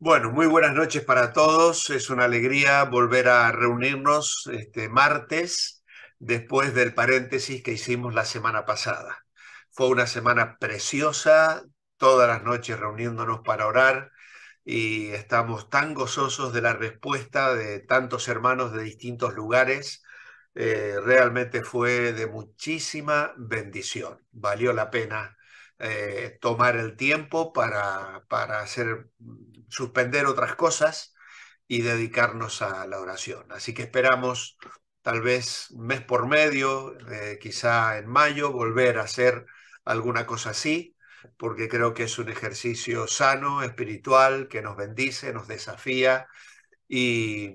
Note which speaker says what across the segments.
Speaker 1: Bueno, muy buenas noches para todos. Es una alegría volver a reunirnos este martes después del paréntesis que hicimos la semana pasada. Fue una semana preciosa, todas las noches reuniéndonos para orar y estamos tan gozosos de la respuesta de tantos hermanos de distintos lugares. Eh, realmente fue de muchísima bendición. Valió la pena eh, tomar el tiempo para, para hacer, suspender otras cosas y dedicarnos a la oración. Así que esperamos tal vez un mes por medio, eh, quizá en mayo, volver a hacer alguna cosa así, porque creo que es un ejercicio sano, espiritual, que nos bendice, nos desafía y eh,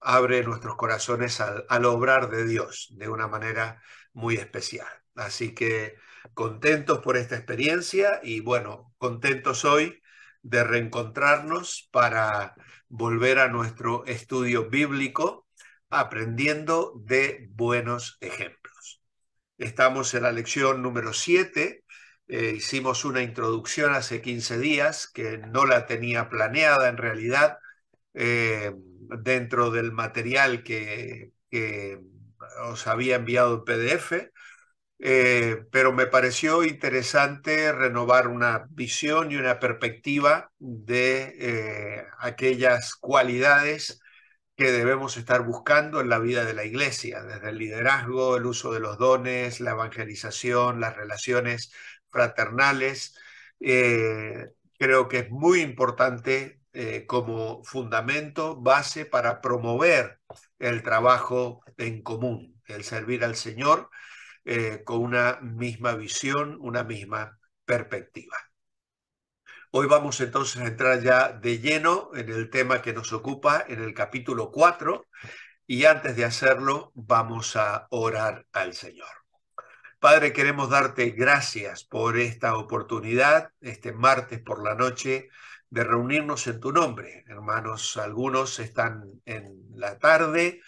Speaker 1: abre nuestros corazones al, al obrar de Dios de una manera muy especial. Así que contentos por esta experiencia y bueno, contentos hoy de reencontrarnos para volver a nuestro estudio bíblico aprendiendo de buenos ejemplos. Estamos en la lección número 7. Eh, hicimos una introducción hace 15 días que no la tenía planeada en realidad eh, dentro del material que, que os había enviado el PDF eh, pero me pareció interesante renovar una visión y una perspectiva de eh, aquellas cualidades que debemos estar buscando en la vida de la iglesia, desde el liderazgo, el uso de los dones, la evangelización, las relaciones fraternales. Eh, creo que es muy importante como fundamento, base para promover el trabajo en común, el servir al Señor eh, con una misma visión, una misma perspectiva. Hoy vamos entonces a entrar ya de lleno en el tema que nos ocupa en el capítulo 4 y antes de hacerlo vamos a orar al Señor. Padre, queremos darte gracias por esta oportunidad, este martes por la noche, de reunirnos en tu nombre. Hermanos, algunos están en la tarde,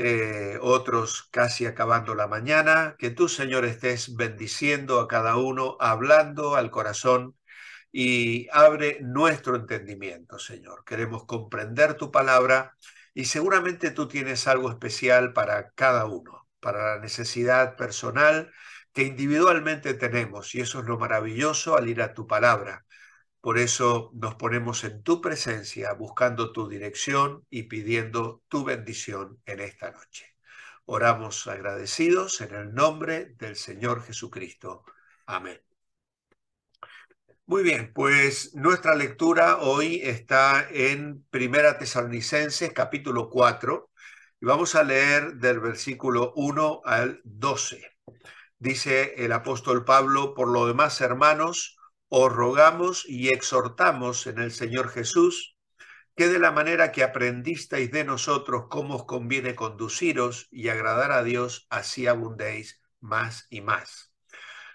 Speaker 1: eh, otros casi acabando la mañana. Que tú, Señor, estés bendiciendo a cada uno, hablando al corazón y abre nuestro entendimiento, Señor. Queremos comprender tu palabra y seguramente tú tienes algo especial para cada uno, para la necesidad personal que individualmente tenemos. Y eso es lo maravilloso al ir a tu palabra, por eso nos ponemos en tu presencia buscando tu dirección y pidiendo tu bendición en esta noche. Oramos agradecidos en el nombre del Señor Jesucristo. Amén. Muy bien, pues nuestra lectura hoy está en Primera Tesalonicenses capítulo 4 y vamos a leer del versículo 1 al 12. Dice el apóstol Pablo, por lo demás hermanos, os rogamos y exhortamos en el Señor Jesús que de la manera que aprendisteis de nosotros cómo os conviene conduciros y agradar a Dios, así abundéis más y más.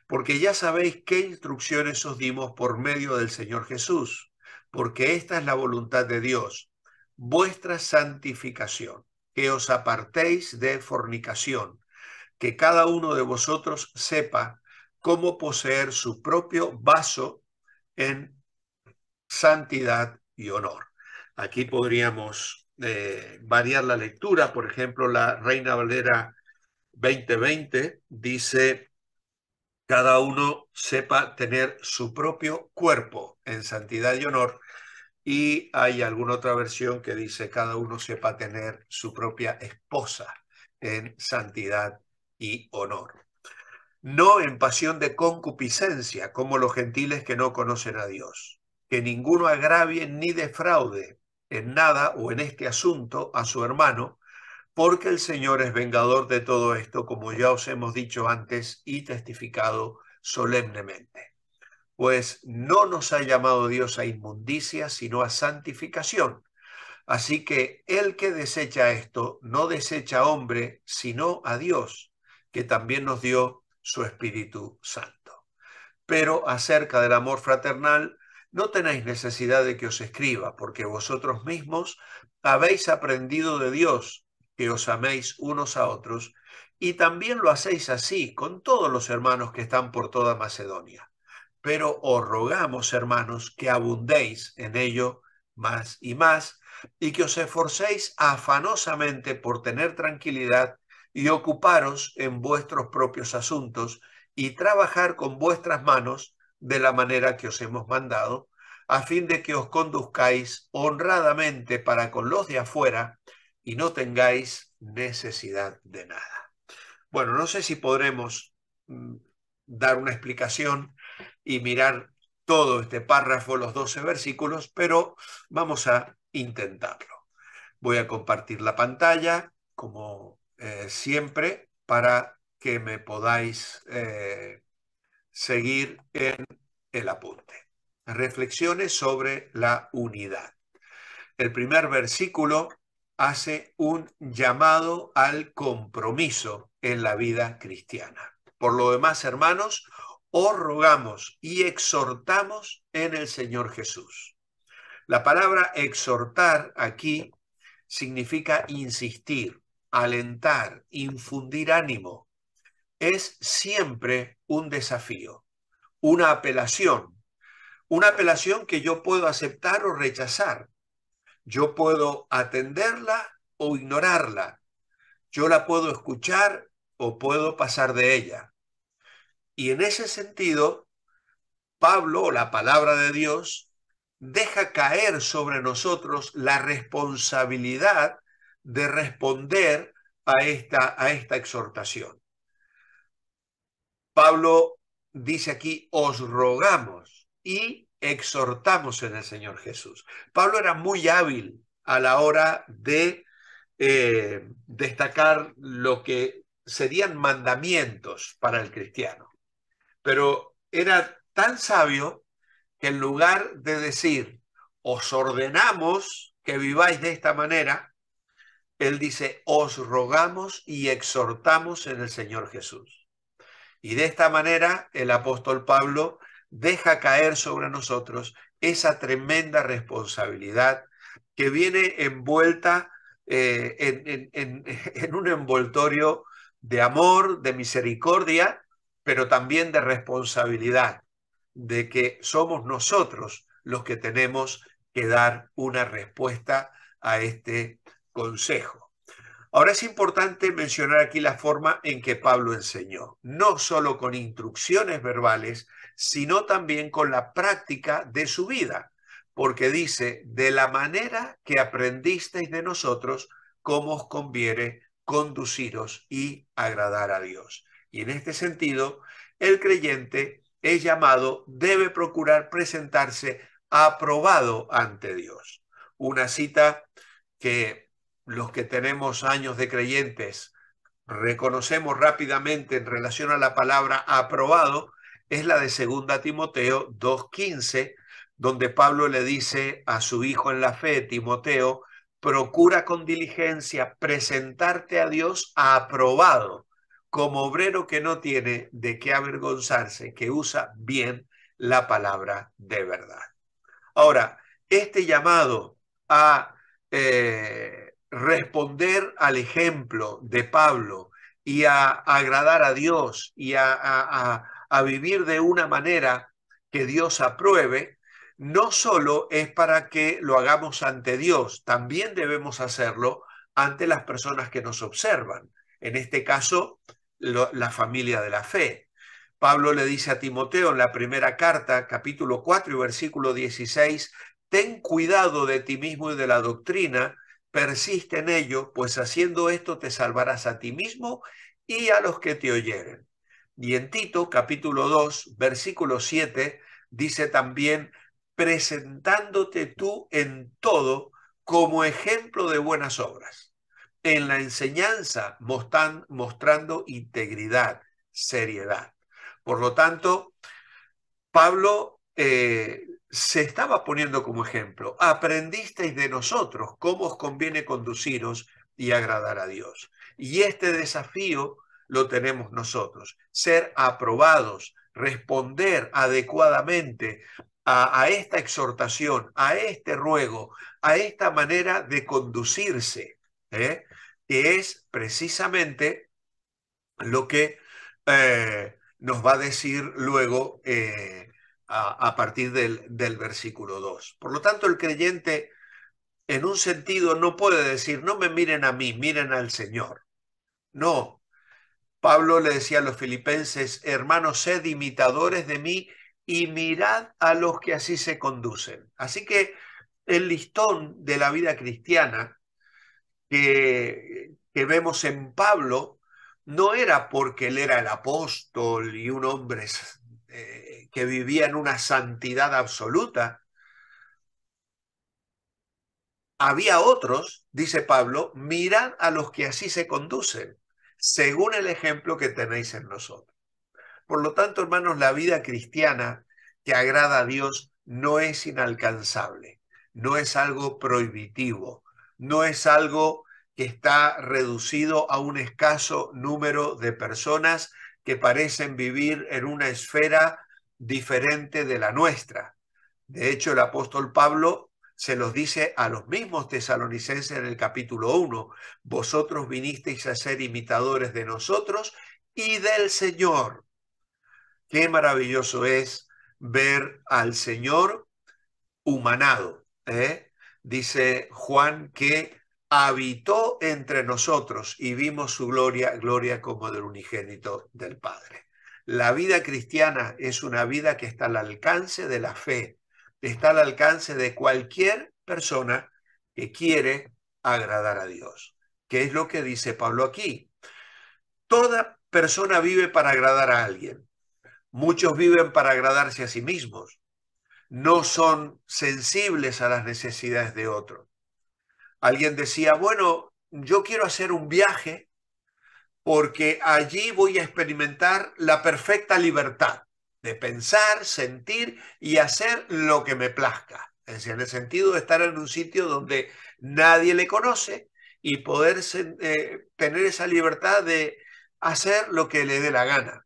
Speaker 1: Porque ya sabéis qué instrucciones os dimos por medio del Señor Jesús, porque esta es la voluntad de Dios, vuestra santificación, que os apartéis de fornicación, que cada uno de vosotros sepa cómo poseer su propio vaso en santidad y honor. Aquí podríamos eh, variar la lectura, por ejemplo, la Reina Valera 2020 dice, cada uno sepa tener su propio cuerpo en santidad y honor. Y hay alguna otra versión que dice, cada uno sepa tener su propia esposa en santidad y honor no en pasión de concupiscencia, como los gentiles que no conocen a Dios. Que ninguno agravie ni defraude en nada o en este asunto a su hermano, porque el Señor es vengador de todo esto, como ya os hemos dicho antes y testificado solemnemente. Pues no nos ha llamado Dios a inmundicia, sino a santificación. Así que el que desecha esto no desecha a hombre, sino a Dios, que también nos dio su Espíritu Santo. Pero acerca del amor fraternal, no tenéis necesidad de que os escriba, porque vosotros mismos habéis aprendido de Dios que os améis unos a otros, y también lo hacéis así con todos los hermanos que están por toda Macedonia. Pero os rogamos, hermanos, que abundéis en ello más y más, y que os esforcéis afanosamente por tener tranquilidad y ocuparos en vuestros propios asuntos y trabajar con vuestras manos de la manera que os hemos mandado, a fin de que os conduzcáis honradamente para con los de afuera y no tengáis necesidad de nada. Bueno, no sé si podremos mm, dar una explicación y mirar todo este párrafo, los 12 versículos, pero vamos a intentarlo. Voy a compartir la pantalla como eh, siempre para que me podáis eh, seguir en el apunte. Reflexiones sobre la unidad. El primer versículo hace un llamado al compromiso en la vida cristiana. Por lo demás, hermanos, os rogamos y exhortamos en el Señor Jesús. La palabra exhortar aquí significa insistir, alentar, infundir ánimo, es siempre un desafío, una apelación, una apelación que yo puedo aceptar o rechazar. Yo puedo atenderla o ignorarla. Yo la puedo escuchar o puedo pasar de ella. Y en ese sentido, Pablo, la palabra de Dios, deja caer sobre nosotros la responsabilidad de responder a esta, a esta exhortación. Pablo dice aquí, os rogamos y exhortamos en el Señor Jesús. Pablo era muy hábil a la hora de eh, destacar lo que serían mandamientos para el cristiano, pero era tan sabio que en lugar de decir, os ordenamos que viváis de esta manera, él dice, os rogamos y exhortamos en el Señor Jesús. Y de esta manera el apóstol Pablo deja caer sobre nosotros esa tremenda responsabilidad que viene envuelta eh, en, en un envoltorio de amor, de misericordia, pero también de responsabilidad, de que somos nosotros los que tenemos que dar una respuesta a este consejo. Ahora es importante mencionar aquí la forma en que Pablo enseñó, no solo con instrucciones verbales, sino también con la práctica de su vida, porque dice, de la manera que aprendisteis de nosotros, cómo os conviene conduciros y agradar a Dios. Y en este sentido, el creyente es llamado, debe procurar presentarse aprobado ante Dios. Una cita que los que tenemos años de creyentes reconocemos rápidamente en relación a la palabra aprobado es la de 2 Timoteo 2.15, donde Pablo le dice a su hijo en la fe, Timoteo, procura con diligencia presentarte a Dios aprobado como obrero que no tiene de qué avergonzarse, que usa bien la palabra de verdad. Ahora, este llamado a eh, responder al ejemplo de Pablo y a, agradar a Dios y a, a, vivir de una manera que Dios apruebe, no solo es para que lo hagamos ante Dios, también debemos hacerlo ante las personas que nos observan, en este caso la familia de la fe. Pablo le dice a Timoteo en la primera carta, capítulo 4 y versículo 16, ten cuidado de ti mismo y de la doctrina, persiste en ello, pues haciendo esto te salvarás a ti mismo y a los que te oyeren. Y en Tito capítulo 2, versículo 7, dice también, presentándote tú en todo como ejemplo de buenas obras, en la enseñanza mostrando integridad, seriedad. Por lo tanto, Pablo eh, se estaba poniendo como ejemplo, aprendisteis de nosotros cómo os conviene conduciros y agradar a Dios. Y este desafío lo tenemos nosotros, ser aprobados, responder adecuadamente a, esta exhortación, a este ruego, a esta manera de conducirse, ¿eh? que es precisamente lo que eh, nos va a decir luego. Eh, a, partir del, versículo 2. Por lo tanto, el creyente en un sentido no puede decir, no me miren a mí, miren al Señor. No. Pablo le decía a los filipenses, hermanos, sed imitadores de mí y mirad a los que así se conducen. Así que el listón de la vida cristiana que, vemos en Pablo no era porque él era el apóstol y un hombre eh, que en una santidad absoluta. Había otros, dice Pablo, mirad a los que así se conducen, según el ejemplo que tenéis en nosotros. Por lo tanto, hermanos, la vida cristiana que agrada a Dios no es inalcanzable, no es algo prohibitivo, no es algo que está reducido a un escaso número de personas que parecen vivir en una esfera diferente de la nuestra. De hecho, el apóstol Pablo se los dice a los mismos tesalonicenses en el capítulo uno. vosotros vinisteis a ser imitadores de nosotros y del Señor. Qué maravilloso es ver al Señor humanado. ¿eh? Dice Juan que habitó entre nosotros y vimos su gloria, gloria como del unigénito del Padre. La vida cristiana es una vida que está al alcance de la fe, está al alcance de cualquier persona que quiere agradar a Dios, ¿Qué es lo que dice Pablo aquí. Toda persona vive para agradar a alguien. Muchos viven para agradarse a sí mismos. No son sensibles a las necesidades de otro. Alguien decía, bueno, yo quiero hacer un viaje porque allí voy a experimentar la perfecta libertad de pensar, sentir y hacer lo que me plazca. Es decir, en el sentido de estar en un sitio donde nadie le conoce y poder eh, tener esa libertad de hacer lo que le dé la gana.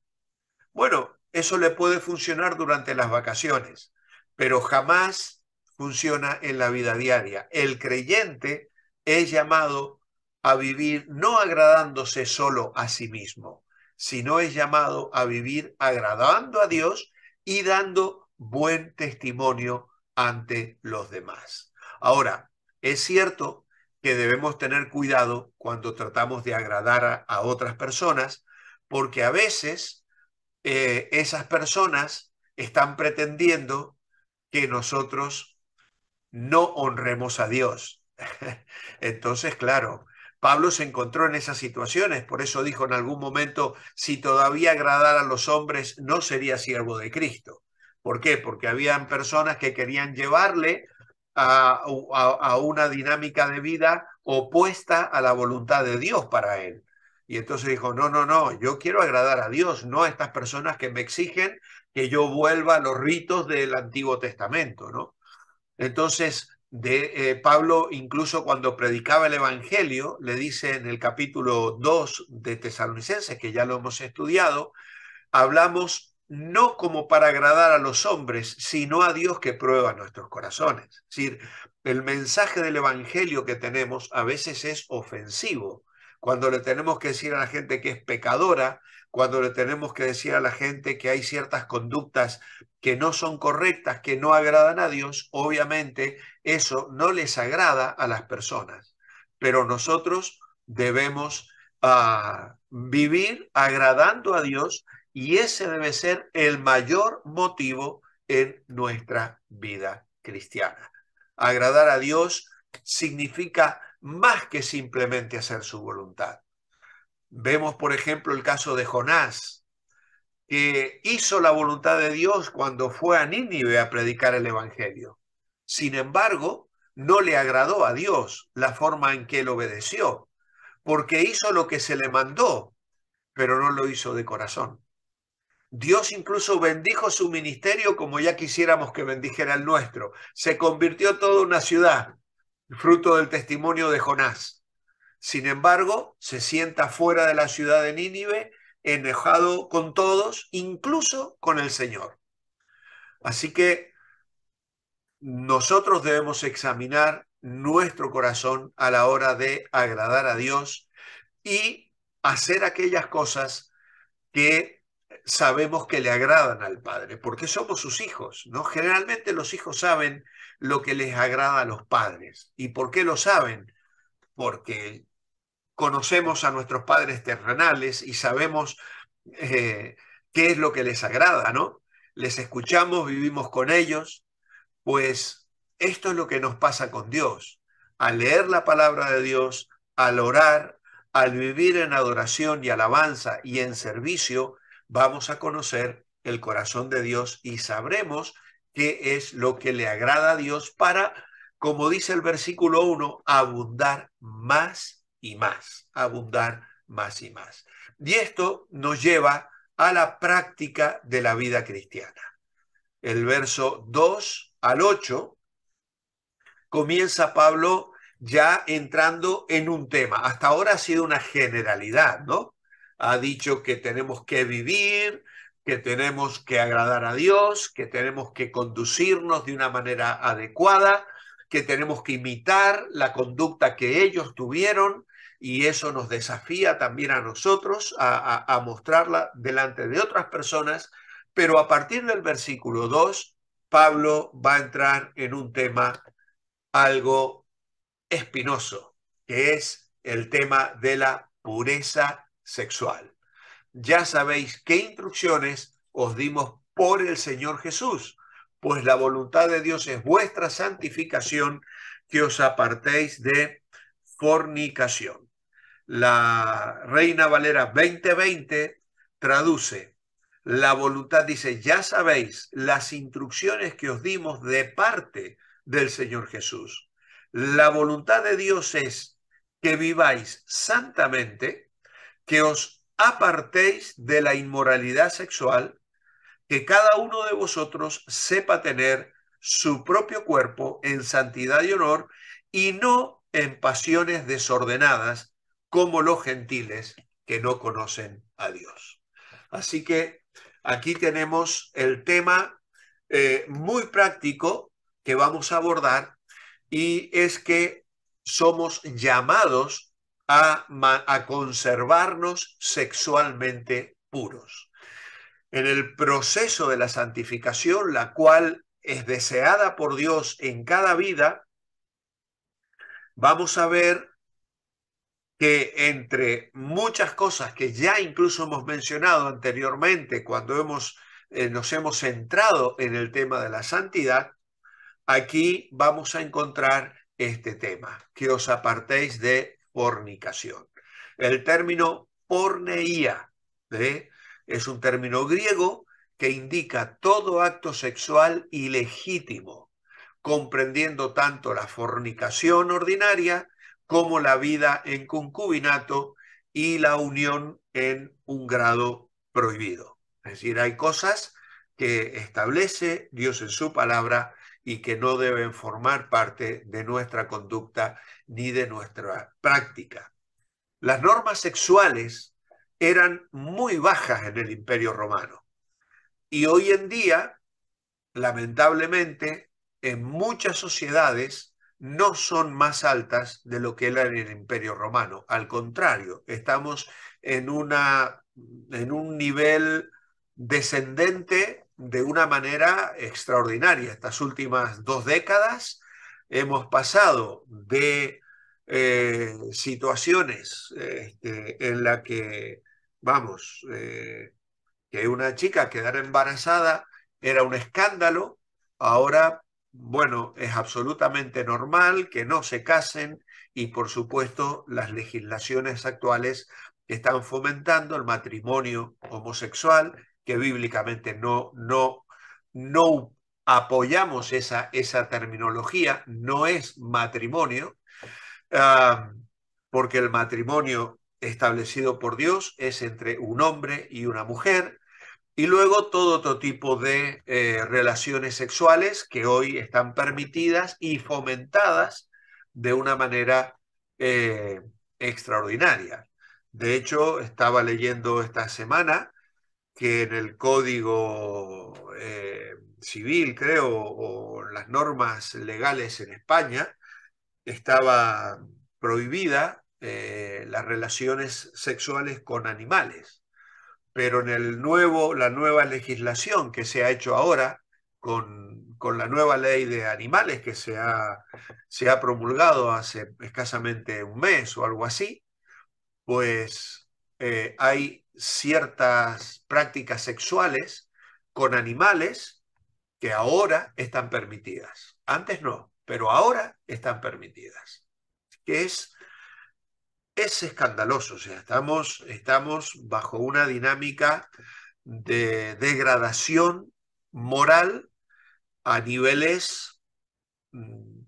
Speaker 1: Bueno, eso le puede funcionar durante las vacaciones, pero jamás funciona en la vida diaria. El creyente es llamado a vivir no agradándose solo a sí mismo, sino es llamado a vivir agradando a Dios y dando buen testimonio ante los demás. Ahora, es cierto que debemos tener cuidado cuando tratamos de agradar a, otras personas, porque a veces eh, esas personas están pretendiendo que nosotros no honremos a Dios. Entonces, claro, Pablo se encontró en esas situaciones, por eso dijo en algún momento, si todavía agradara a los hombres, no sería siervo de Cristo. ¿Por qué? Porque habían personas que querían llevarle a, una dinámica de vida opuesta a la voluntad de Dios para él. Y entonces dijo, no, no, no, yo quiero agradar a Dios, no a estas personas que me exigen que yo vuelva a los ritos del Antiguo Testamento, ¿no? Entonces, de eh, Pablo, incluso cuando predicaba el Evangelio, le dice en el capítulo 2 de Tesalonicenses, que ya lo hemos estudiado, hablamos no como para agradar a los hombres, sino a Dios que prueba nuestros corazones. Es decir, el mensaje del Evangelio que tenemos a veces es ofensivo. Cuando le tenemos que decir a la gente que es pecadora, cuando le tenemos que decir a la gente que hay ciertas conductas que no son correctas, que no agradan a Dios, obviamente eso no les agrada a las personas. Pero nosotros debemos ah, vivir agradando a Dios y ese debe ser el mayor motivo en nuestra vida cristiana. Agradar a Dios significa más que simplemente hacer su voluntad. Vemos, por ejemplo, el caso de Jonás, que hizo la voluntad de Dios cuando fue a Nínive a predicar el Evangelio. Sin embargo, no le agradó a Dios la forma en que él obedeció, porque hizo lo que se le mandó, pero no lo hizo de corazón. Dios incluso bendijo su ministerio como ya quisiéramos que bendijera el nuestro. Se convirtió toda una ciudad, fruto del testimonio de Jonás. Sin embargo, se sienta fuera de la ciudad de Nínive, enojado con todos, incluso con el Señor. Así que nosotros debemos examinar nuestro corazón a la hora de agradar a Dios y hacer aquellas cosas que sabemos que le agradan al Padre, porque somos sus hijos, ¿no? Generalmente los hijos saben lo que les agrada a los padres. ¿Y por qué lo saben? Porque conocemos a nuestros padres terrenales y sabemos eh, qué es lo que les agrada, ¿no? Les escuchamos, vivimos con ellos, pues esto es lo que nos pasa con Dios. Al leer la palabra de Dios, al orar, al vivir en adoración y alabanza y en servicio, vamos a conocer el corazón de Dios y sabremos qué es lo que le agrada a Dios para, como dice el versículo 1, abundar más y más, abundar más y más. Y esto nos lleva a la práctica de la vida cristiana. El verso 2 al 8 comienza Pablo ya entrando en un tema. Hasta ahora ha sido una generalidad, ¿no? Ha dicho que tenemos que vivir, que tenemos que agradar a Dios, que tenemos que conducirnos de una manera adecuada, que tenemos que imitar la conducta que ellos tuvieron, y eso nos desafía también a nosotros a, mostrarla delante de otras personas, pero a partir del versículo 2, Pablo va a entrar en un tema algo espinoso, que es el tema de la pureza sexual. Ya sabéis qué instrucciones os dimos por el Señor Jesús, pues la voluntad de Dios es vuestra santificación, que os apartéis de fornicación la Reina Valera 2020 traduce, la voluntad dice, ya sabéis las instrucciones que os dimos de parte del Señor Jesús. La voluntad de Dios es que viváis santamente, que os apartéis de la inmoralidad sexual, que cada uno de vosotros sepa tener su propio cuerpo en santidad y honor y no en pasiones desordenadas como los gentiles que no conocen a Dios. Así que aquí tenemos el tema eh, muy práctico que vamos a abordar y es que somos llamados a conservarnos sexualmente puros. En el proceso de la santificación, la cual es deseada por Dios en cada vida, vamos a ver que entre muchas cosas que ya incluso hemos mencionado anteriormente cuando eh, nos hemos centrado en el tema de la santidad, aquí vamos a encontrar este tema, que os apartéis de fornicación. El término porneía ¿eh? es un término griego que indica todo acto sexual ilegítimo, comprendiendo tanto la fornicación ordinaria como la vida en concubinato y la unión en un grado prohibido. Es decir, hay cosas que establece Dios en su palabra y que no deben formar parte de nuestra conducta ni de nuestra práctica. Las normas sexuales eran muy bajas en el imperio romano y hoy en día, lamentablemente, en muchas sociedades no son más altas de lo que era en el Imperio Romano. Al contrario, estamos en, una, en un nivel descendente de una manera extraordinaria. Estas últimas dos décadas hemos pasado de eh, situaciones este, en la que, vamos, eh, que una chica quedara embarazada era un escándalo, ahora bueno, es absolutamente normal que no se casen y por supuesto las legislaciones actuales están fomentando el matrimonio homosexual, que bíblicamente no, no, no apoyamos esa, esa terminología, no es matrimonio, ah, porque el matrimonio establecido por Dios es entre un hombre y una mujer, y luego todo otro tipo de eh, relaciones sexuales que hoy están permitidas y fomentadas de una manera eh, extraordinaria. De hecho, estaba leyendo esta semana que en el código eh, civil, creo, o las normas legales en España, estaba prohibida las relaciones sexuales con animales pero en el nuevo, la nueva legislación que se ha hecho ahora, con, con la nueva ley de animales que se ha, se ha promulgado hace escasamente un mes o algo así, pues eh, hay ciertas prácticas sexuales con animales que ahora están permitidas. Antes no, pero ahora están permitidas. Que es es escandaloso. O sea, estamos, estamos bajo una dinámica de degradación moral a niveles mm,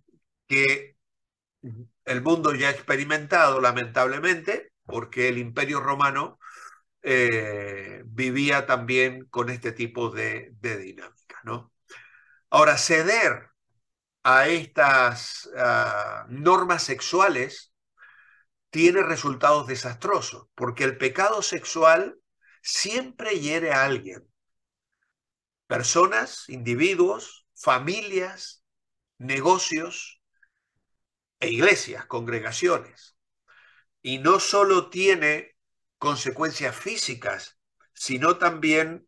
Speaker 1: que el mundo ya ha experimentado, lamentablemente, porque el imperio romano eh, vivía también con este tipo de, dinámica. ¿no? Ahora, ceder a estas normas sexuales tiene resultados desastrosos, porque el pecado sexual siempre hiere a alguien. Personas, individuos, familias, negocios e iglesias, congregaciones. Y no solo tiene consecuencias físicas, sino también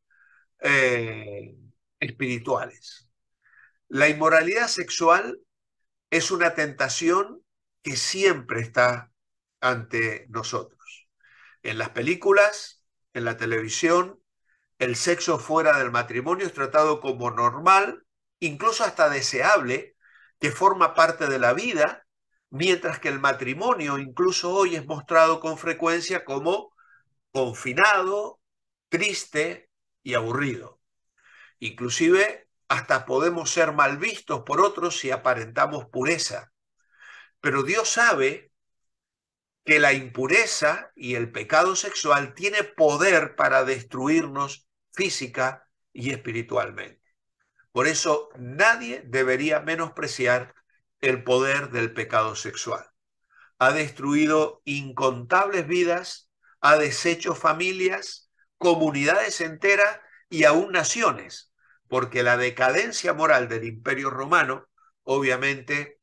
Speaker 1: eh, espirituales. La inmoralidad sexual es una tentación que siempre está ante nosotros. En las películas, en la televisión, el sexo fuera del matrimonio es tratado como normal, incluso hasta deseable, que forma parte de la vida, mientras que el matrimonio incluso hoy es mostrado con frecuencia como confinado, triste y aburrido. Inclusive hasta podemos ser mal vistos por otros si aparentamos pureza. Pero Dios sabe que la impureza y el pecado sexual tiene poder para destruirnos física y espiritualmente. Por eso nadie debería menospreciar el poder del pecado sexual. Ha destruido incontables vidas, ha deshecho familias, comunidades enteras y aún naciones, porque la decadencia moral del imperio romano obviamente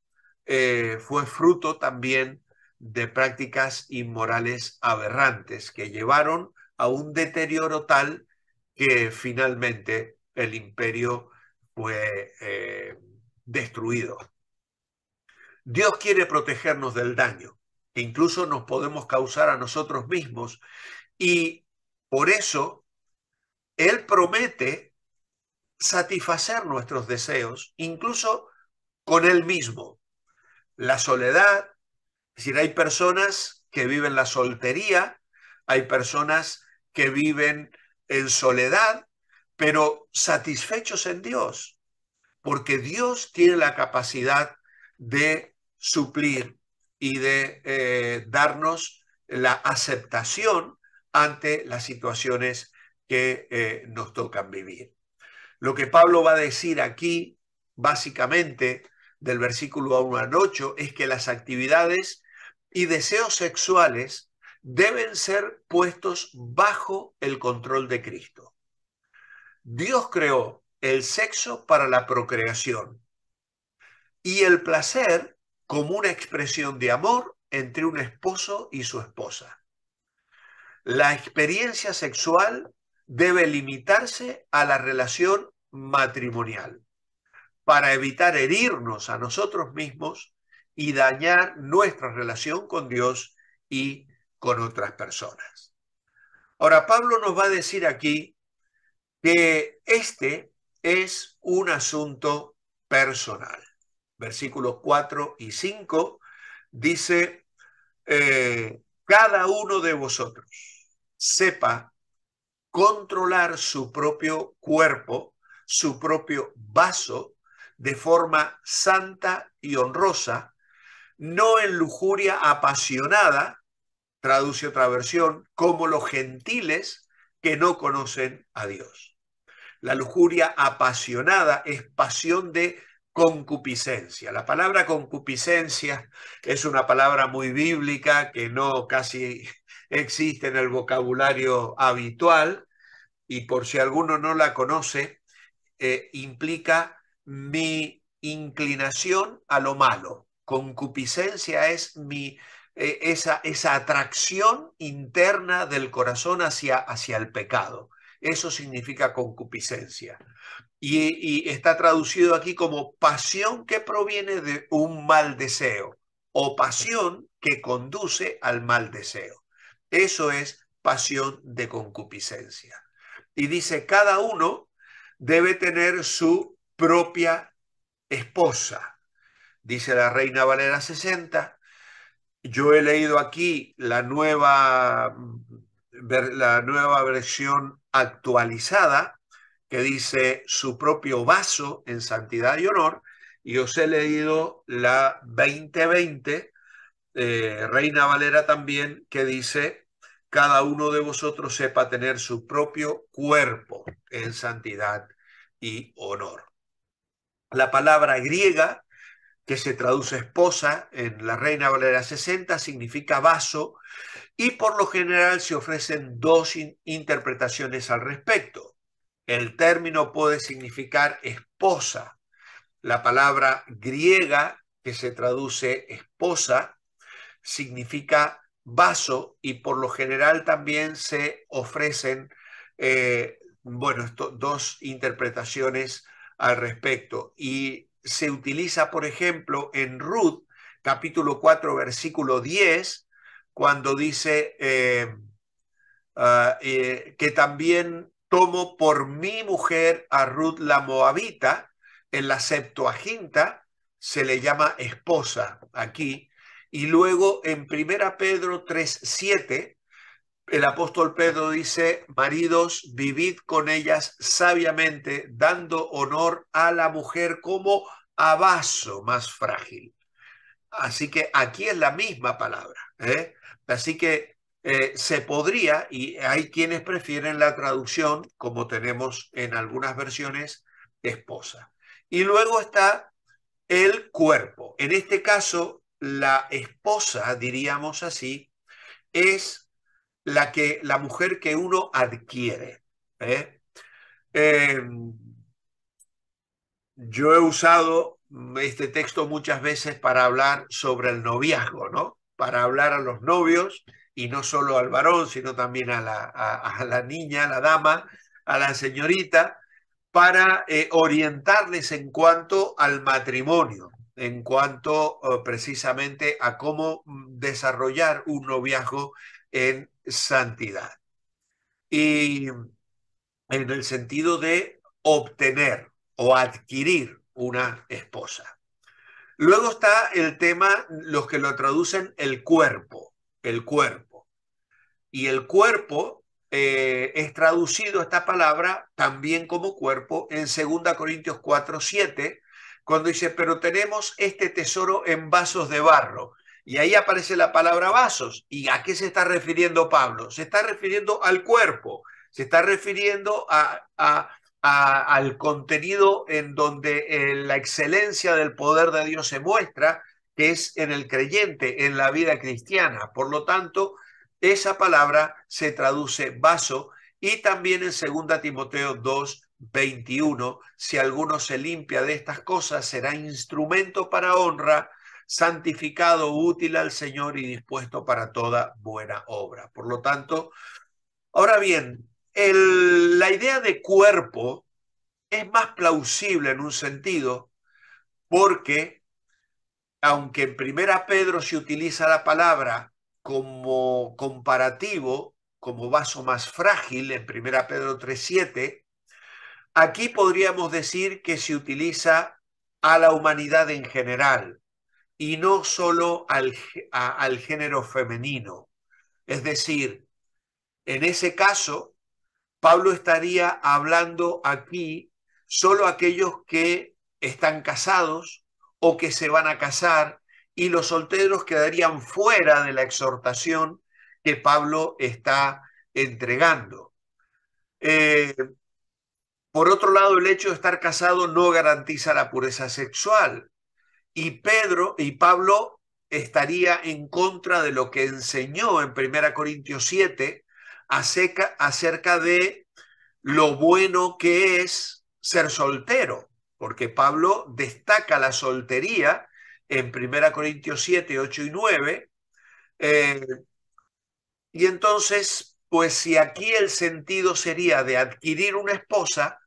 Speaker 1: eh, fue fruto también de prácticas inmorales aberrantes que llevaron a un deterioro tal que finalmente el imperio fue eh, destruido. Dios quiere protegernos del daño que incluso nos podemos causar a nosotros mismos y por eso Él promete satisfacer nuestros deseos, incluso con Él mismo. La soledad, es decir, hay personas que viven la soltería, hay personas que viven en soledad, pero satisfechos en Dios, porque Dios tiene la capacidad de suplir y de eh, darnos la aceptación ante las situaciones que eh, nos tocan vivir. Lo que Pablo va a decir aquí, básicamente, del versículo 1 al 8, es que las actividades y deseos sexuales deben ser puestos bajo el control de Cristo. Dios creó el sexo para la procreación y el placer como una expresión de amor entre un esposo y su esposa. La experiencia sexual debe limitarse a la relación matrimonial para evitar herirnos a nosotros mismos y dañar nuestra relación con Dios y con otras personas. Ahora, Pablo nos va a decir aquí que este es un asunto personal. Versículos 4 y 5 dice, eh, cada uno de vosotros sepa controlar su propio cuerpo, su propio vaso, de forma santa y honrosa, no en lujuria apasionada, traduce otra versión, como los gentiles que no conocen a Dios. La lujuria apasionada es pasión de concupiscencia. La palabra concupiscencia es una palabra muy bíblica que no casi existe en el vocabulario habitual y por si alguno no la conoce, eh, implica mi inclinación a lo malo, Concupiscencia es mi, e, esa, atracción interna del corazón hacia, hacia el pecado. Eso significa concupiscencia. y, está traducido aquí como pasión que proviene de un mal deseo o pasión que conduce al mal deseo. Eso es pasión de concupiscencia. Y dice, cada uno debe tener su propia esposa dice la Reina Valera 60. Yo he leído aquí la nueva, la nueva versión actualizada que dice su propio vaso en santidad y honor. Y os he leído la 2020, eh, Reina Valera también, que dice, cada uno de vosotros sepa tener su propio cuerpo en santidad y honor. La palabra griega que se traduce esposa en la Reina Valera 60, significa vaso, y por lo general se ofrecen dos interpretaciones al respecto. El término puede significar esposa. La palabra griega que se traduce esposa significa vaso y por lo general también se ofrecen, eh, bueno, dos interpretaciones al respecto. Y se utiliza, por ejemplo, en Ruth, capítulo 4, versículo 10, cuando dice eh, ah, eh, que también tomo por mi mujer a Ruth la Moabita, en la Septuaginta se le llama esposa aquí, y luego en Primera Pedro 3, 7, el apóstol Pedro dice, maridos, vivid con ellas sabiamente, dando honor a la mujer como a vaso más frágil. Así que aquí es la misma palabra. ¿eh? Así que eh, se podría, y hay quienes prefieren la traducción, como tenemos en algunas versiones, esposa. Y luego está el cuerpo. En este caso, la esposa, diríamos así, es la, que, la mujer que uno adquiere. ¿eh? Em, yo he usado este texto muchas veces para hablar sobre el noviazgo, ¿no? Para hablar a los novios y no solo al varón, sino también a la, a, la niña, a la dama, a la señorita, para eh, orientarles en cuanto al matrimonio, en cuanto eh, precisamente a cómo mm, desarrollar un noviazgo en santidad. Y en el sentido de obtener o adquirir una esposa. Luego está el tema, los que lo traducen, el cuerpo, el cuerpo. Y el cuerpo eh, es traducido esta palabra también como cuerpo en 2 Corintios 4, 7, cuando dice, pero tenemos este tesoro en vasos de barro. Y ahí aparece la palabra vasos. ¿Y a qué se está refiriendo Pablo? Se está refiriendo al cuerpo, se está refiriendo a, al contenido en donde eh, la excelencia del poder de Dios se muestra, que es en el creyente, en la vida cristiana. Por lo tanto, esa palabra se traduce vaso y también en 2 Timoteo 2, 21, si alguno se limpia de estas cosas, será instrumento para honra santificado, útil al Señor y dispuesto para toda buena obra. Por lo tanto, ahora bien, la idea de cuerpo es más plausible en un sentido porque, aunque en primera Pedro se utiliza la palabra como comparativo, como vaso más frágil, en primera Pedro 3.7, aquí podríamos decir que se utiliza a la humanidad en general, y no solo al, al género femenino. Es decir, en ese caso, Pablo estaría hablando aquí solo a aquellos que están casados o que se van a casar y los solteros quedarían fuera de la exhortación que Pablo está entregando. Eh, por otro lado, el hecho de estar casado no garantiza la pureza sexual y Pedro y Pablo estaría en contra de lo que enseñó en 1 Corintios 7 acerca, de lo bueno que es ser soltero, porque Pablo destaca la soltería en 1 Corintios 7, 8 y 9. Eh, y entonces, pues si aquí el sentido sería de adquirir una esposa,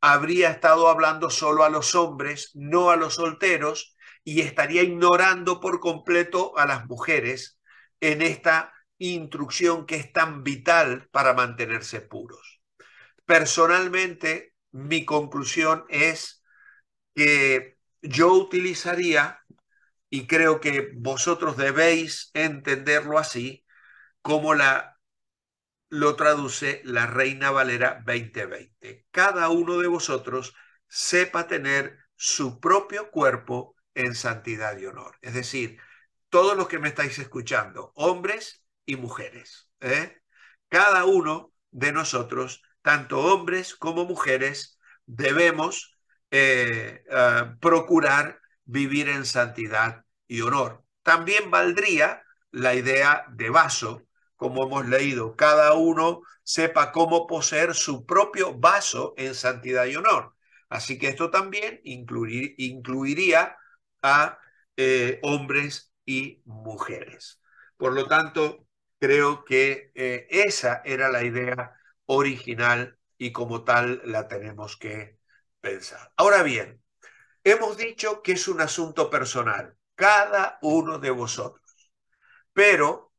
Speaker 1: habría estado hablando solo a los hombres, no a los solteros, y estaría ignorando por completo a las mujeres en esta instrucción que es tan vital para mantenerse puros. Personalmente, mi conclusión es que yo utilizaría, y creo que vosotros debéis entenderlo así, como la, lo traduce la Reina Valera 2020. Cada uno de vosotros sepa tener su propio cuerpo en santidad y honor. Es decir, todos los que me estáis escuchando, hombres y mujeres, ¿eh? cada uno de nosotros, tanto hombres como mujeres, debemos eh, eh, procurar vivir en santidad y honor. También valdría la idea de vaso, como hemos leído, cada uno sepa cómo poseer su propio vaso en santidad y honor. Así que esto también incluir, incluiría a eh, hombres y mujeres. Por lo tanto, creo que eh, esa era la idea original y como tal la tenemos que pensar. Ahora bien, hemos dicho que es un asunto personal, cada uno de vosotros, pero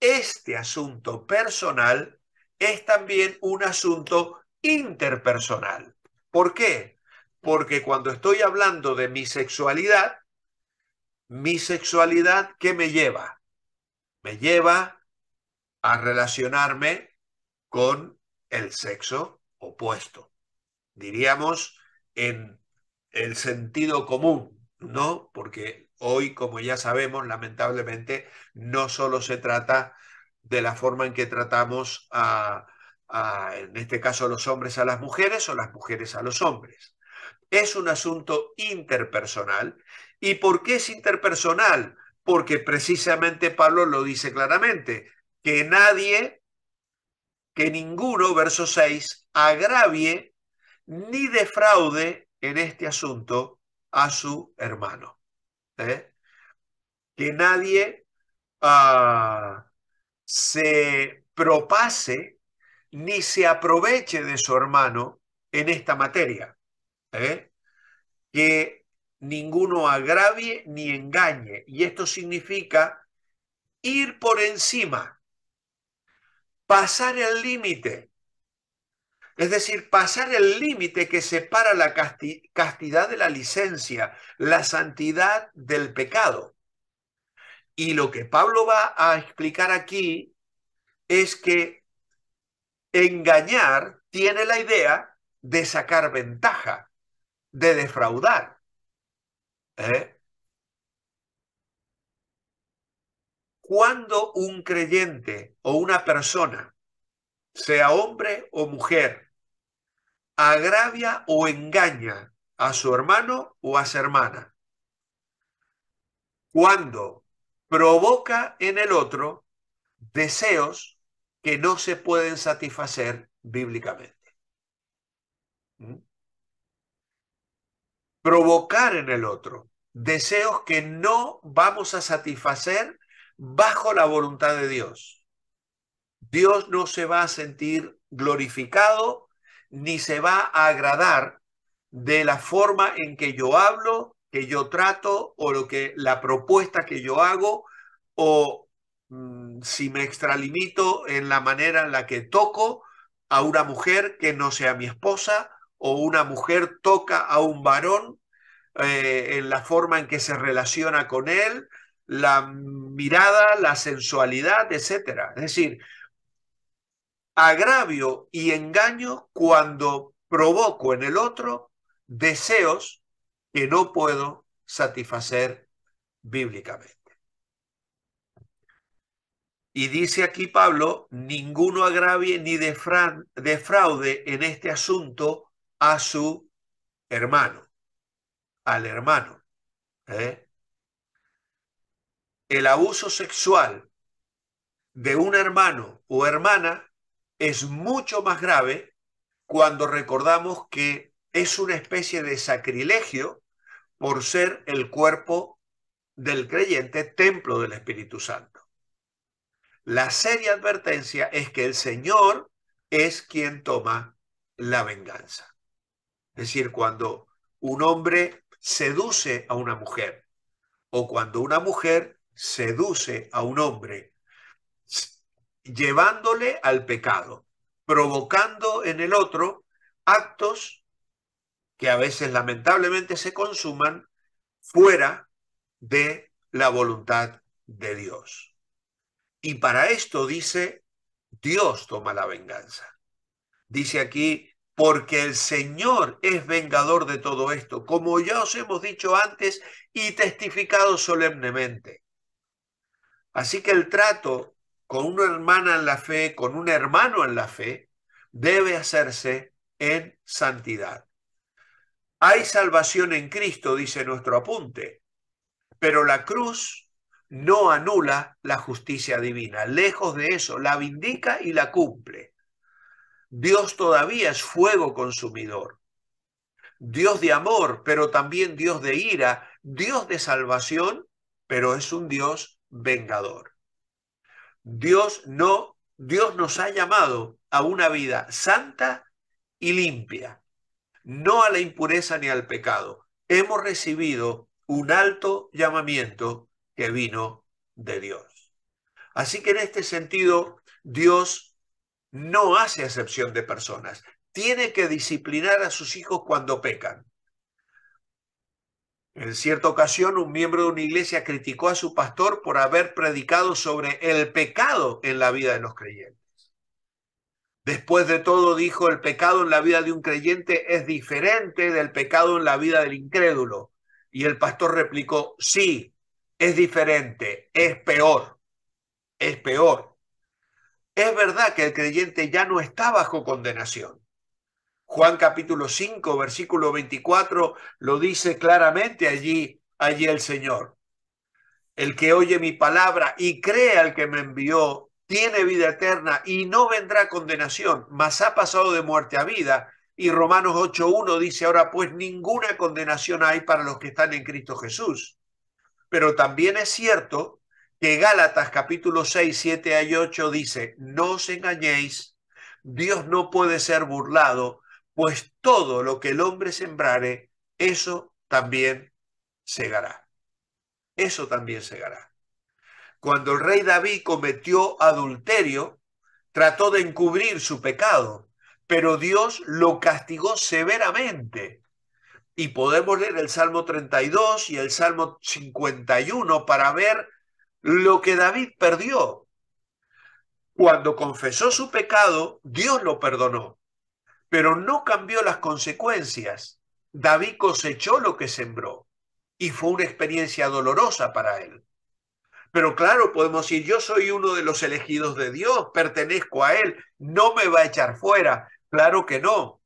Speaker 1: este asunto personal es también un asunto interpersonal. ¿Por qué? Porque cuando estoy hablando de mi sexualidad, mi sexualidad, ¿qué me lleva? Me lleva a relacionarme con el sexo opuesto. Diríamos en el sentido común, ¿no? Porque hoy, como ya sabemos, lamentablemente, no solo se trata de la forma en que tratamos a, en este caso, los hombres a las mujeres o las mujeres a los hombres. Es un asunto interpersonal ¿Y por qué es interpersonal? Porque precisamente Pablo lo dice claramente, que nadie, que ninguno, verso 6, agravie ni defraude en este asunto a su hermano. ¿eh? Que nadie ah, se propase ni se aproveche de su hermano en esta materia. ¿eh? Que ninguno agravie ni engañe. Y esto significa ir por encima, pasar el límite. Es decir, pasar el límite que separa la castidad de la licencia, la santidad del pecado. Y lo que Pablo va a explicar aquí es que engañar tiene la idea de sacar ventaja, de defraudar. ¿Eh? Cuando un creyente o una persona, sea hombre o mujer, agravia o engaña a su hermano o a su hermana. Cuando provoca en el otro deseos que no se pueden satisfacer bíblicamente. provocar en el otro deseos que no vamos a satisfacer bajo la voluntad de Dios. Dios no se va a sentir glorificado ni se va a agradar de la forma en que yo hablo, que yo trato o lo que la propuesta que yo hago o mm, si me extralimito en la manera en la que toco a una mujer que no sea mi esposa o una mujer toca a un varón eh, en la forma en que se relaciona con él, la mirada, la sensualidad, etc. Es decir, agravio y engaño cuando provoco en el otro deseos que no puedo satisfacer bíblicamente. Y dice aquí Pablo, ninguno agravie ni defraude en este asunto a su hermano, al hermano. ¿eh? El abuso sexual de un hermano o hermana es mucho más grave cuando recordamos que es una especie de sacrilegio por ser el cuerpo del creyente, templo del Espíritu Santo. La seria advertencia es que el Señor es quien toma la venganza. Es decir, cuando un hombre seduce a una mujer o cuando una mujer seduce a un hombre, llevándole al pecado, provocando en el otro actos que a veces lamentablemente se consuman fuera de la voluntad de Dios. Y para esto dice, Dios toma la venganza. Dice aquí porque el Señor es vengador de todo esto, como ya os hemos dicho antes y testificado solemnemente. Así que el trato con una hermana en la fe, con un hermano en la fe, debe hacerse en santidad. Hay salvación en Cristo, dice nuestro apunte, pero la cruz no anula la justicia divina. Lejos de eso, la vindica y la cumple. Dios todavía es fuego consumidor. Dios de amor, pero también Dios de ira, Dios de salvación, pero es un Dios vengador. Dios no, Dios nos ha llamado a una vida santa y limpia, no a la impureza ni al pecado. Hemos recibido un alto llamamiento que vino de Dios. Así que en este sentido, Dios no hace excepción de personas. Tiene que disciplinar a sus hijos cuando pecan. En cierta ocasión, un miembro de una iglesia criticó a su pastor por haber predicado sobre el pecado en la vida de los creyentes. Después de todo, dijo, el pecado en la vida de un creyente es diferente del pecado en la vida del incrédulo. Y el pastor replicó, sí, es diferente, es peor, es peor. Es verdad que el creyente ya no está bajo condenación. Juan capítulo 5, versículo 24 lo dice claramente allí, allí el Señor. El que oye mi palabra y cree al que me envió, tiene vida eterna y no vendrá condenación, mas ha pasado de muerte a vida. Y Romanos 8.1 dice ahora, pues ninguna condenación hay para los que están en Cristo Jesús. Pero también es cierto que Gálatas capítulo 6, 7 y 8 dice, no os engañéis, Dios no puede ser burlado, pues todo lo que el hombre sembrare, eso también segará. Eso también segará. Cuando el rey David cometió adulterio, trató de encubrir su pecado, pero Dios lo castigó severamente. Y podemos leer el Salmo 32 y el Salmo 51 para ver lo que David perdió. Cuando confesó su pecado, Dios lo perdonó, pero no cambió las consecuencias. David cosechó lo que sembró y fue una experiencia dolorosa para él. Pero claro, podemos decir, yo soy uno de los elegidos de Dios, pertenezco a Él, no me va a echar fuera. Claro que no.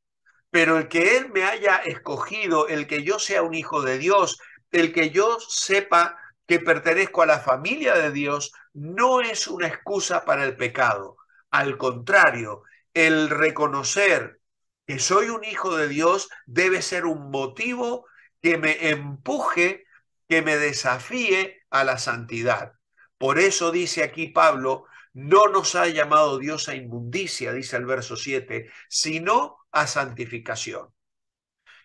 Speaker 1: Pero el que Él me haya escogido, el que yo sea un hijo de Dios, el que yo sepa que pertenezco a la familia de Dios no es una excusa para el pecado. Al contrario, el reconocer que soy un hijo de Dios debe ser un motivo que me empuje, que me desafíe a la santidad. Por eso dice aquí Pablo, no nos ha llamado Dios a inmundicia, dice el verso 7, sino a santificación.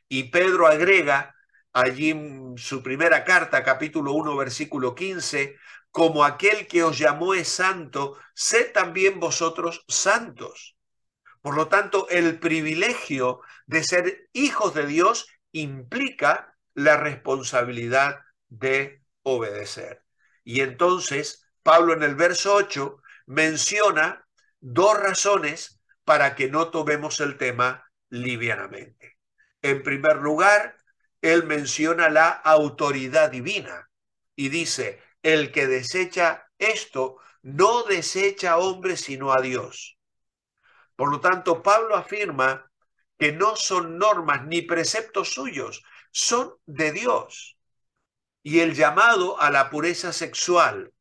Speaker 1: Y Pedro agrega, allí su primera carta, capítulo 1, versículo 15, como aquel que os llamó es santo, sed también vosotros santos. Por lo tanto, el privilegio de ser hijos de Dios implica la responsabilidad de obedecer. Y entonces, Pablo en el verso 8 menciona dos razones para que no tomemos el tema livianamente. En primer lugar, él menciona la autoridad divina y dice, el que desecha esto no desecha a hombre sino a Dios. Por lo tanto, Pablo afirma que no son normas ni preceptos suyos, son de Dios. Y el llamado a la pureza sexual,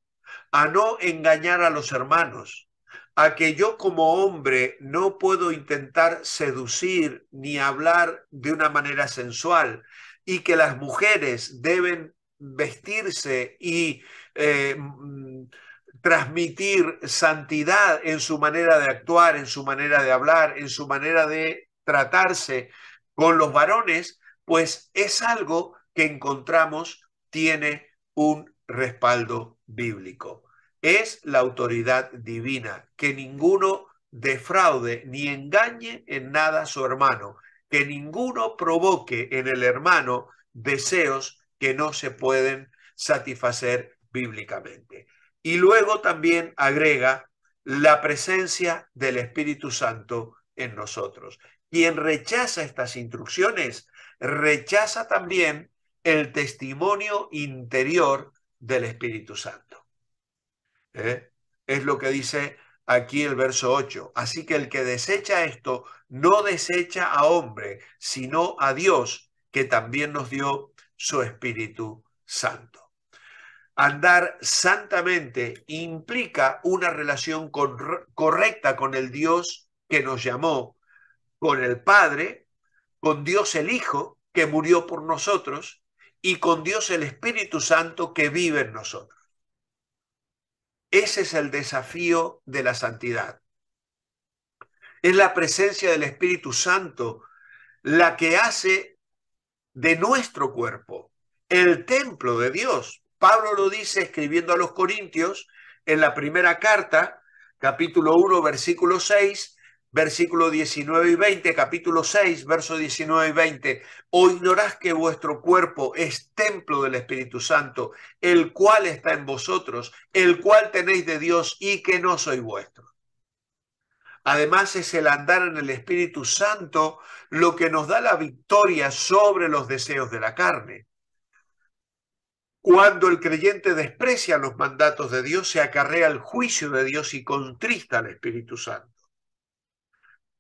Speaker 1: a no engañar a los hermanos, a que yo como hombre no puedo intentar seducir ni hablar de una manera sensual, y que las mujeres deben vestirse y eh, mm, transmitir santidad en su manera de actuar, en su manera de hablar, en su manera de tratarse con los varones, pues es algo que encontramos tiene un respaldo bíblico. Es la autoridad divina, que ninguno defraude ni engañe en nada a su hermano que ninguno provoque en el hermano deseos que no se pueden satisfacer bíblicamente. Y luego también agrega la presencia del Espíritu Santo en nosotros. Quien rechaza estas instrucciones, rechaza también el testimonio interior del Espíritu Santo. ¿Eh? Es lo que dice aquí el verso 8. Así que el que desecha esto no desecha a hombre, sino a Dios, que también nos dio su Espíritu Santo. Andar santamente implica una relación correcta con el Dios que nos llamó, con el Padre, con Dios el Hijo, que murió por nosotros, y con Dios el Espíritu Santo, que vive en nosotros. Ese es el desafío de la santidad. Es la presencia del Espíritu Santo la que hace de nuestro cuerpo el templo de Dios. Pablo lo dice escribiendo a los Corintios en la primera carta, capítulo 1, versículo 6, versículo 19 y 20, capítulo 6, verso 19 y 20, o ignorás que vuestro cuerpo es templo del Espíritu Santo, el cual está en vosotros, el cual tenéis de Dios y que no soy vuestro. Además es el andar en el Espíritu Santo lo que nos da la victoria sobre los deseos de la carne. Cuando el creyente desprecia los mandatos de Dios, se acarrea el juicio de Dios y contrista al Espíritu Santo.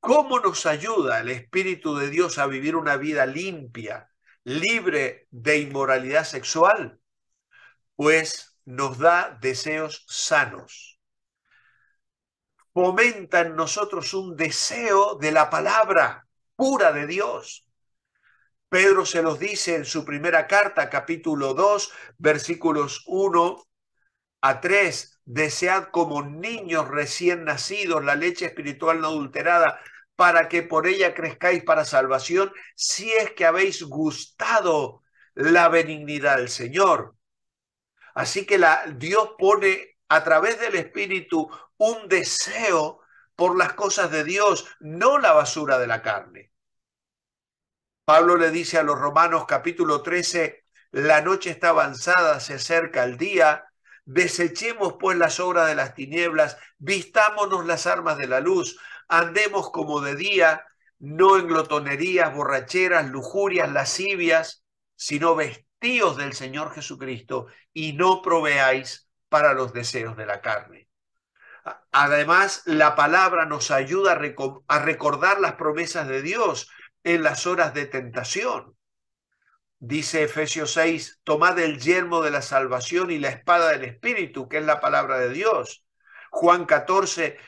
Speaker 1: ¿Cómo nos ayuda el Espíritu de Dios a vivir una vida limpia, libre de inmoralidad sexual? Pues nos da deseos sanos. Fomenta en nosotros un deseo de la palabra pura de Dios. Pedro se los dice en su primera carta, capítulo 2, versículos 1 a 3 desead como niños recién nacidos la leche espiritual no adulterada, para que por ella crezcáis para salvación, si es que habéis gustado la benignidad del Señor. Así que Dios pone a través del Espíritu un deseo por las cosas de Dios, no la basura de la carne. Pablo le dice a los Romanos capítulo 13, la noche está avanzada, se acerca el día, Desechemos pues las obras de las tinieblas, vistámonos las armas de la luz, andemos como de día, no en glotonerías, borracheras, lujurias, lascivias, sino vestíos del Señor Jesucristo y no proveáis para los deseos de la carne. Además, la palabra nos ayuda a, recordar las promesas de Dios en las horas de tentación. Dice Efesios 6, tomad el yermo de la salvación y la espada del Espíritu, que es la palabra de Dios. Juan 14,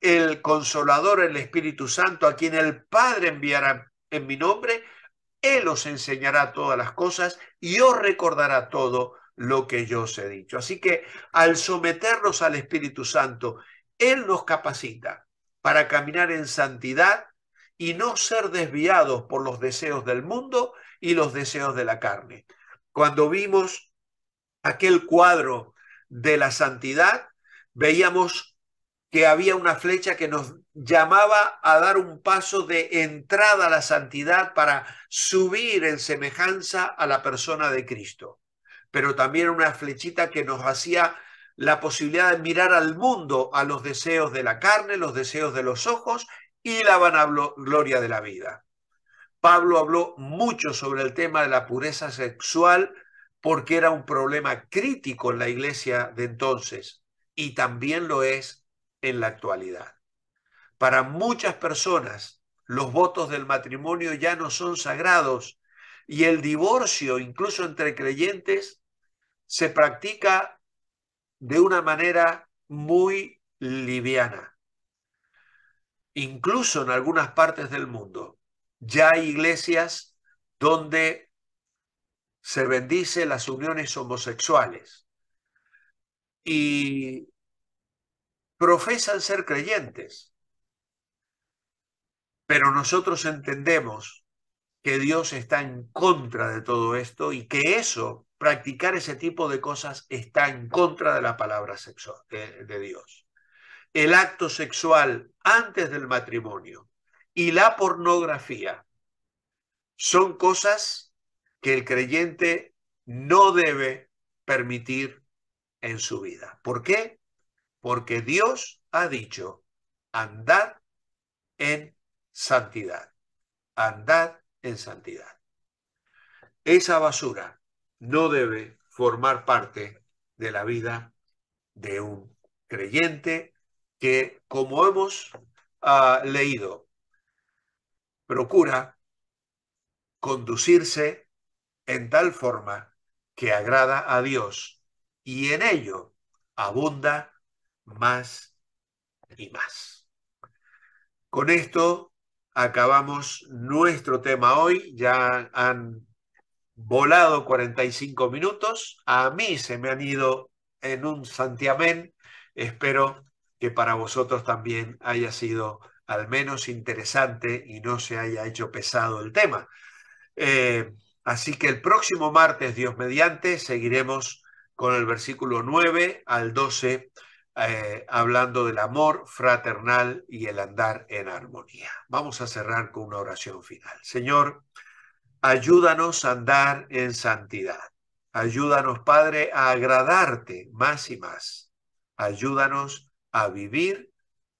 Speaker 1: el consolador, el Espíritu Santo, a quien el Padre enviará en mi nombre, Él os enseñará todas las cosas y os recordará todo lo que yo os he dicho. Así que al someternos al Espíritu Santo, Él nos capacita para caminar en santidad y no ser desviados por los deseos del mundo y los deseos de la carne. Cuando vimos aquel cuadro de la santidad, veíamos que había una flecha que nos llamaba a dar un paso de entrada a la santidad para subir en semejanza a la persona de Cristo, pero también una flechita que nos hacía la posibilidad de mirar al mundo, a los deseos de la carne, los deseos de los ojos y la vanagloria de la vida. Pablo habló mucho sobre el tema de la pureza sexual porque era un problema crítico en la iglesia de entonces y también lo es en la actualidad. Para muchas personas, los votos del matrimonio ya no son sagrados y el divorcio, incluso entre creyentes, se practica de una manera muy liviana, incluso en algunas partes del mundo. Ya hay iglesias donde se bendice las uniones homosexuales y profesan ser creyentes. Pero nosotros entendemos que Dios está en contra de todo esto y que eso, practicar ese tipo de cosas, está en contra de la palabra sexual de Dios. El acto sexual antes del matrimonio y la pornografía son cosas que el creyente no debe permitir en su vida. ¿Por qué? Porque Dios ha dicho, andad en santidad, andad en santidad. Esa basura no debe formar parte de la vida de un creyente que, como hemos ah, leído procura conducirse en tal forma que agrada a Dios y en ello abunda más y más. Con esto acabamos nuestro tema hoy. Ya han volado 45 minutos. A mí se me han ido en un santiamén. Espero que para vosotros también haya sido al menos interesante y no se haya hecho pesado el tema. Eh, así que el próximo martes, Dios mediante, seguiremos con el versículo 9 al 12, eh, hablando del amor fraternal y el andar en armonía. Vamos a cerrar con una oración final. Señor, ayúdanos a andar en santidad. Ayúdanos, Padre, a agradarte más y más. Ayúdanos a vivir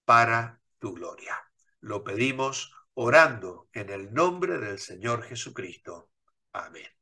Speaker 1: para gloria. Lo pedimos orando en el nombre del Señor Jesucristo. Amén.